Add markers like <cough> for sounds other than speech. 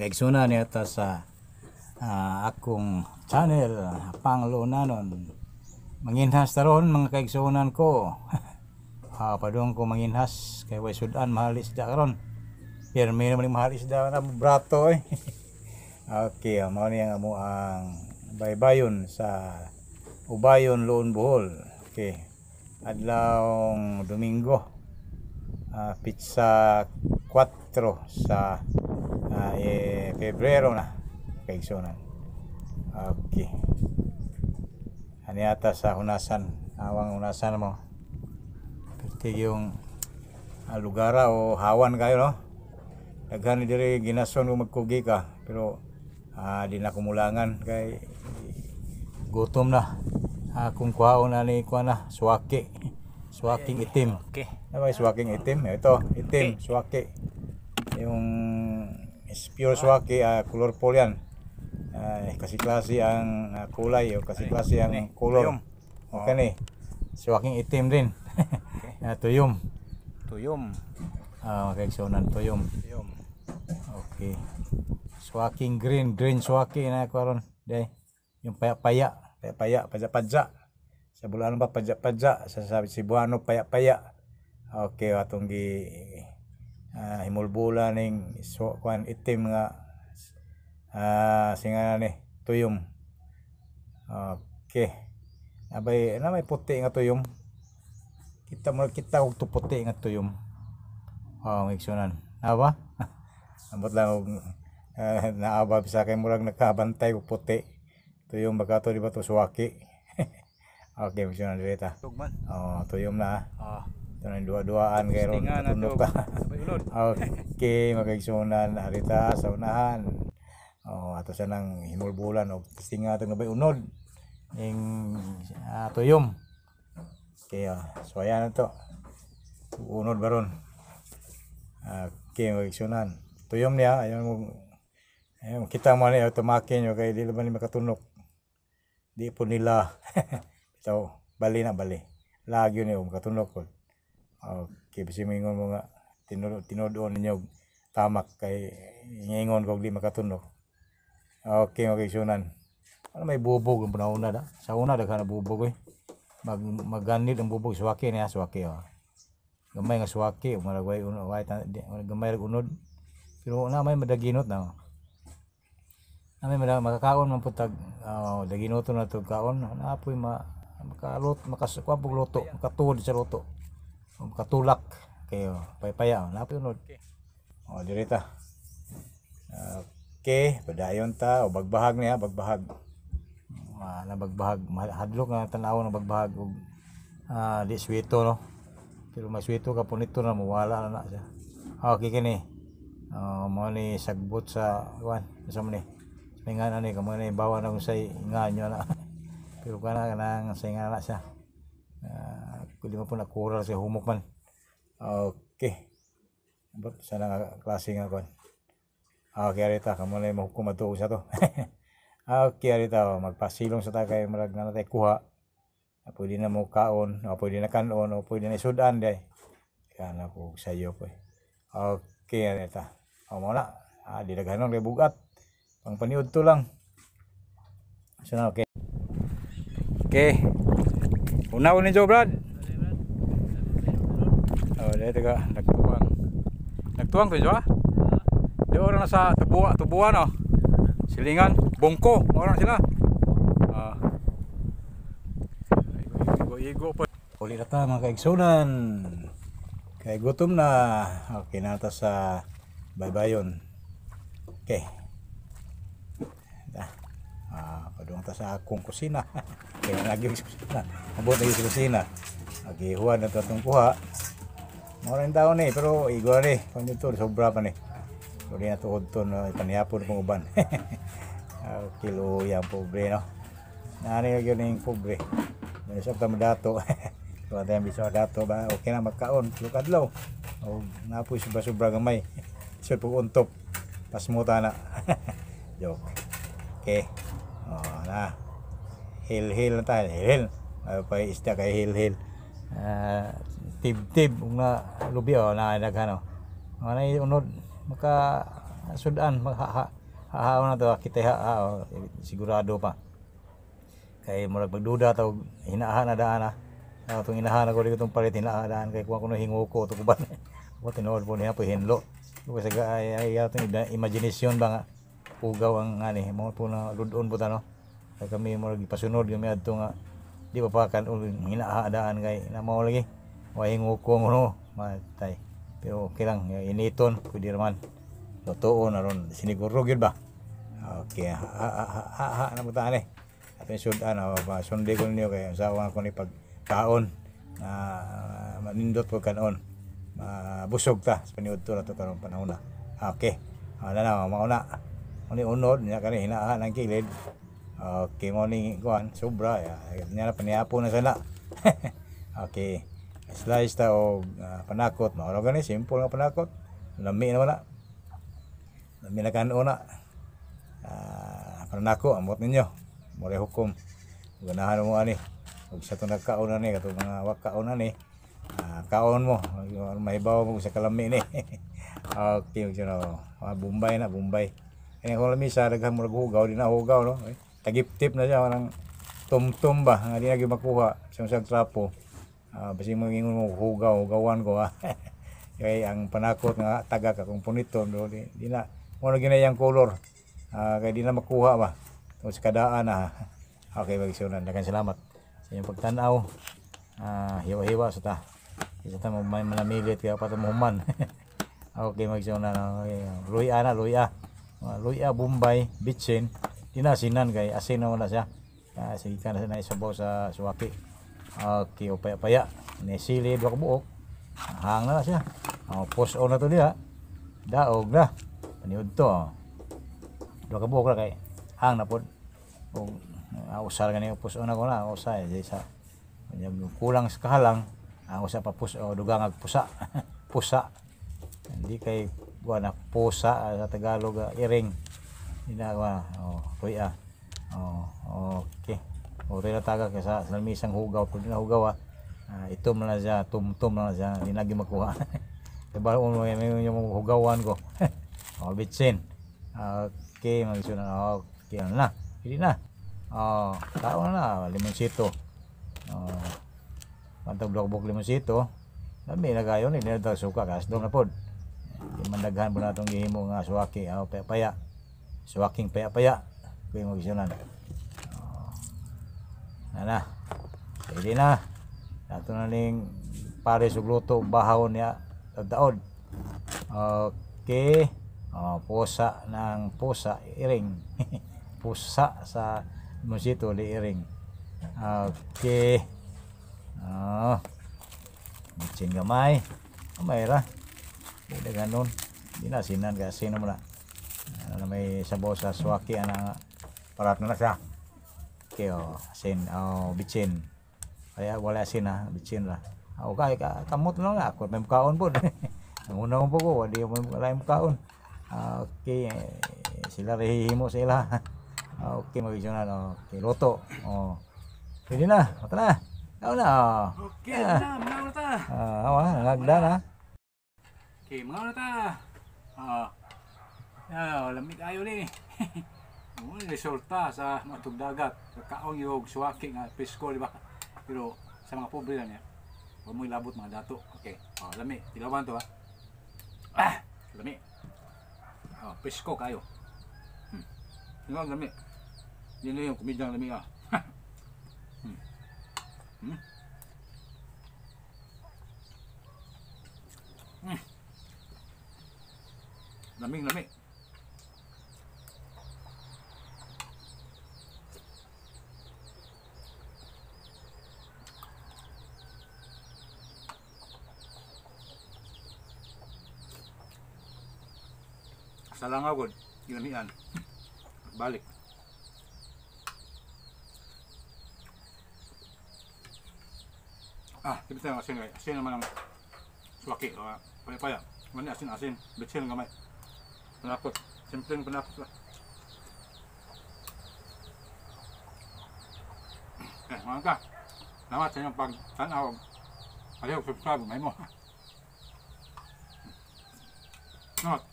reaksyonan niyata sa uh, akong channel panglunanon manginhas taron mga kaigsunan ko uh, <laughs> ah, padong ko manginhas kay way sudan mahal isda karon pirmi naman yung mahal isda na brato eh <laughs> okay ah, mao niya nga mo ang baybayon sa Ubayon Loon Bohol okay adlawng Domingo uh, pizza 4 sa na ah, eh, Febrero na kaigsunan okay aniata sa hunasan awang hunasan mo pertig yung ah, lugara o hawan kayo no daghan diri ginason kung magkugi ka pero ah, di na kumulangan kay gutom na ah, kung kuhaon na ni kuha na suwaki suwaking itim okay. Diba, ano suwaking itim ito itim okay. suwaki yung is pure swaki, uh, ah, colorful yan. Uh, kasi klase ang uh, kulay o kasi klase ang color. Okay ni. Swaking itim din. uh, <laughs> tuyom. Tuyom. Ah, uh, okay, so nan tuyom. Tuyom. Okay. Swaking green, green swaki na karon. Day. Yung paya-paya, paya-paya, padya-padya. Sa Bulano ba padya-padya, sa Cebuano paya-paya. Okay, atong gi uh, himulbula ning so, kwan itim nga uh, singa ni tuyom okay abay na may puti nga tuyom kita mo kita og to puti nga tuyom oh ngiksunan aba <laughs> ambot lang og uh, naaba sa kay murag nakabantay og puti tuyom baka to di ba to suwaki <laughs> okay ngiksunan dito tugman oh tuyom na ah oh. Ito na dua-duaan kayo ron. Tunok ta. okay, magkagsunan harita sa unahan. Oh, ato sa nang himulbulan og tinga tag nabay unod ing uh, ah, tuyom. Okay, oh. so ayan to. Unod baron. Okay, magkagsunan. Tuyom niya, ayan mo ayan, kita mo niya tumakin yo kay dili ba ni makatunok. Di po nila. <laughs> Ito, bali na bali. Lagyo niyo, makatunok ko. Okay, bisa mingon mga tinod tinodon ninyo tamak kay ngingon kog di makatunog. Okay, mga kaisunan. Ano may bubog ang una da? Sa una daghan na bubog eh. Mag maganid ang bubog suwaki niya suwaki oh. Gamay nga suwaki malagway uno way gamay rag unod. Pero na may madaginot na. Oh. Na may makakaon man putag oh, daginoto na tug kaon. Na apoy ma makalot makasukwapog loto, makatuod sa loto. katulak kayo paypaya oh napunod okay. oh diri ta okay padayon ta o bagbahag niya bagbahag uh, ah, na bagbahag hadlok nga tanaw na bagbahag og uh, ah, di swito no pero may swito ka punito na mawala na na siya ah, okay kini oh, mo ni sagbot sa kuan sa mo ni may nga na ni kamo ni bawa na kung say nga nyo na <laughs> pero kana nga say nga na siya Uh, kung di man po nakural sa humok man. Okay. But sana nga klase nga kon. Okay, ah, arita. Kamu na mahukom at sa to. okay, <laughs> ah, arita. Magpasilong sa tagay. Marag na natin kuha. Pwede na mo kaon. O pwede na kanon. O pwede na isudan. Day. Yan ako sa iyo po. Eh. Okay, arita. O mo na. Ah, di na ganon kay bugat. Pang paniod to lang. So na, okay. Okay. Una ulit jo, Brad. Oh, dahil taga, nagtuwang. Nagtuwang to jo, ha? Di orang nasa tubuan, tubuan, oh. Silingan, bongko, orang sila. Ah. Igo-igo pa. Uli na ta, mga kaigsunan. Kay gutom na. Okay na ta sa baybayon. Okay. doon sa akong kusina <laughs> kaya nagyong sa kusina abot nagyong sa kusina nagihuan na ito itong kuha maraming daon ni eh, pero igwa ni pamito sobra pa ni so na tuod to no, ipanihapon kong uban <laughs> ah, kilo yan pobre no nani yun yung pobre Manisap tamo dato so <laughs> atay ang biswa dato ba okay na magkaon lukadlaw o oh, napoy sobra-sobra gamay so pag untop pasmuta na joke okay Oh, na. Hil-hil na tayo. Hil-hil. Ayaw ano pa isda kay hil-hil. Uh, ah, tib-tib. Kung na lubi o oh, na naghano. Mga na unod. Maka sudan. Maka haaw na to. Kita haaw. Sigurado pa. Kay murag magduda to. Hinaha na daan ah. Uh, itong inahan ako dito itong palit, hinaadaan kay kuha ko na hingo kuban ito ko ba? <laughs> tinood po niya po hinlo. Kasi ay, ay, ay, imagination ba nga? pugaw ang ani mo to na ludon po tano kay kami mo lagi pasunod kami adto nga di pa pakan ulit hinaadaan kay na mao lagi way ngukong no matay pero okay lang initon pwede man totoo na ron siniguro gyud ba okay ha ha ha, ha, na mo tani atin sundan na ah, ba sundi ko niyo kay usawa ko ni taon na manindot po kanon busog ta sa paniudto na to karong panahon na okay wala na mauna Oni unod niya kani hinaan ang kilid. Okay mo ni kuan sobra ya. Nya na paniapo na sana. okay. Slice ta og uh, panakot mao ra gani simple nga panakot. Lami na wala. Lami na kanon na. Ah, uh, panako amot ninyo. Mure hukom. Ganahan mo ani. Ug sa tunag kaon ni katong mga wakaon ni. Uh, kaon mo mahibaw mo sa kalami ni. okay, you know. Bombay na, Bombay. Eh, kung lami sa daghang murag hugaw, di na hugaw no. Eh, tagip-tip na siya nang tumtum ba nga di na makuha sa usag trapo. Ah, basi mo ingon mo hugaw, hugawan ko ha. <laughs> Kaya ang panakot nga taga ka kung punito no? di, di na mo na ginayang color. Ah, kaya di na makuha ba. Tapos kadaan na. <laughs> Okay, bagisunan. Dagan salamat sa inyong pagtanaw. Ah, hiwa-hiwa sa ta. Isa ta mo may manamilit kaya pa tumuman. <laughs> okay, magsunan. Okay. Luya na, luya. Ah, luya bombay bitsin tinasinan kay asin na wala siya uh, sige ka na isabaw sa suwaki okay upaya paya Nesili, dua wak buok hang na, na siya oh, post on na to dia daog na paniod to oh. wak buok na kay hang na po o uh, usar ganito post on na ko oh, na usay sa eh, kulang sa kahalang ang ah, usap pa oh, pusa o dugang agpusa pusa hindi kay kuan pusa ah, sa Tagalog uh, iring inawa oh kuya oh okay ore oh, ah, na taga kay sa isang hugaw kun na hugaw ah. Uh, ito man siya tumtum na siya hindi makuha. <laughs> Diba uno may yung hugawan ko. <laughs> oh bitsin. Okay, magsun na okay ano na. Hindi na. Oh, tao na limonsito. Oh. Pantog blok blok limonsito. Dami na kayo ni nila suka kas doon na pod mandaghan mo na itong ihimo nga ah, suwaki oh, paya-paya suwaking paya-paya kung yung magisunan oh. na na pwede na nato na ning pare sugluto bahaw niya tagdaod okay oh, pusa ng pusa iring <laughs> pusa sa musito li iring okay oh. Bitsin gamay. Kamay ra. Hindi ganun. Hindi na sinan kasi naman na. Ano na may sabaw sa swaki ana parat na na siya. Kayo, sin, oh, bitsin. Oh, Kaya wala sin ha, bitsin la. Ako kay ka, kamot na nga ah. ako, may mukhaon po. Ang una ko po ko, hindi ah, eh, mo wala mukhaon. <laughs> Ah, okay, sila rehihimo sila. okay, mabigyan na. Okay, loto. Oh. Pwede na, mata na. Ako na. Oh. Okay, na, muna ta. Ah, awa, nagda na. Okay, mga ta. Ah. Ah, lamig ayo ni. Mo <laughs> resulta sa matug dagat, kaong yung swaking uh, pisko, di ba? Pero sa mga pobre lang niya. Huwag mo ilabot mga dato. Okay. Oh, ah, lami. Tilawan to ha. Ah! Lami. Oh, ah, pisko kayo. Hmm. Tingnan lami. Yun na yung kumidyang lami ah. <laughs> hmm. Hmm. Lamig, lamig. Salangaw gud, ginamian. Balik. Ah, kita asin, asin naman ang suwaki. Paya-paya. Mani asin-asin. Bitsin gamay. понаход, темплин понаход. Eh, mana tak? Nama saya yang bang, tan awam. Ada subscribe, mai mo. Not.